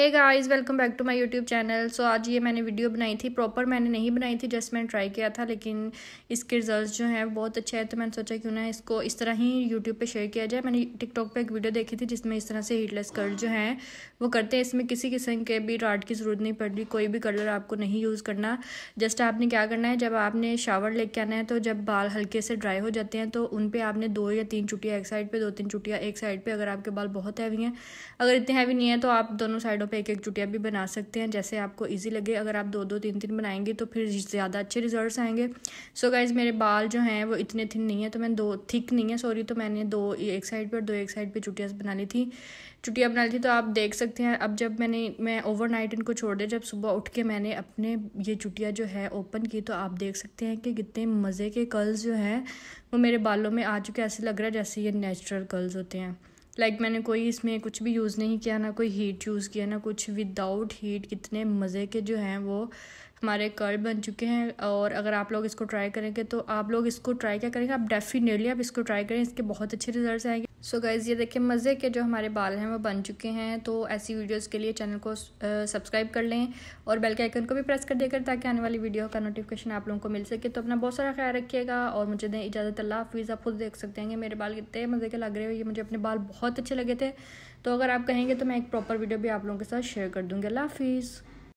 hey guys welcome back to my YouTube channel so आज ये मैंने वीडियो बनाई थी प्रॉपर मैंने नहीं बनाई थी जस्ट मैंने ट्राई किया था लेकिन इसके रिजल्ट्स जो हैं बहुत अच्छे हैं तो मैंने सोचा क्यों ना इसको इस तरह ही यूट्यूब पे शेयर किया जाए मैंने टिकटॉक पे एक वीडियो देखी थी जिसमें इस तरह से हीटलेस कलर जो हैं वो करते हैं इसमें किसी किस्म के भी राट की ज़रूरत नहीं पड़ रही कोई भी कलर आपको नहीं यूज़ करना जस्ट आपने क्या करना है जब आपने शावर लेके आना है तो जब बाल हल्के से ड्राई हो जाते हैं तो उन पर आपने दो या तीन चुटिया एक साइड पर दो तीन चुटिया एक साइड पर अगर आपके बाल बहुत हैवी हैं अगर इतने हैवी नहीं है तो आप दोनों साइडों पर एक एक चुटिया भी बना सकते हैं जैसे आपको ईजी लगे अगर आप दो दो तीन तीन बनाएंगे तो फिर ज़्यादा अच्छे रिजल्ट आएंगे सो so गाइज़ मेरे बाल जो हैं वो इतने थिन नहीं है तो मैं दो थिक नहीं है सॉरी तो मैंने दो एक साइड पर दो एक साइड पर चुटियाँ बना ली थी चुटिया बना ली थी तो आप देख सकते हैं अब जब मैंने मैं ओवरनाइट इनको छोड़ दिया जब सुबह उठ के मैंने अपने ये चुटिया जो है ओपन की तो आप देख सकते हैं कि कितने मज़े के कर्ल्स जो हैं वो मेरे बालों में आ चुके ऐसे लग रहा है जैसे ये नेचुरल कर्ल्स होते हैं लाइक like, मैंने कोई इसमें कुछ भी यूज़ नहीं किया ना कोई हीट यूज़ किया ना कुछ विदाउट हीट कितने मज़े के जो हैं वो हमारे कर्ल बन चुके हैं और अगर आप लोग इसको ट्राई करेंगे तो आप लोग इसको ट्राई क्या करेंगे आप डेफिनेटली आप इसको ट्राई करें इसके बहुत अच्छे रिजल्ट आएंगे सो so गाइज़ ये देखिए मज़े के जो हमारे बाल हैं वो बन चुके हैं तो ऐसी वीडियोस के लिए चैनल को सब्सक्राइब कर लें और बेल के आइकन को भी प्रेस कर देकर ताकि आने वाली वीडियो का नोटिफिकेशन आप लोगों को मिल सके तो अपना बहुत सारा ख्याल रखिएगा और मुझे दें इजाज़त अल्लाह हाफिज़ आप खुद देख सकते हैं मेरे बाल कितने मज़े के लग रहे हो ये मुझे अपने बाल बहुत अच्छे लगे थे तो अगर आप कहेंगे तो मैं एक प्रॉपर वीडियो भी आप लोगों के साथ शेयर कर दूँगी अल्लाह हाफिज़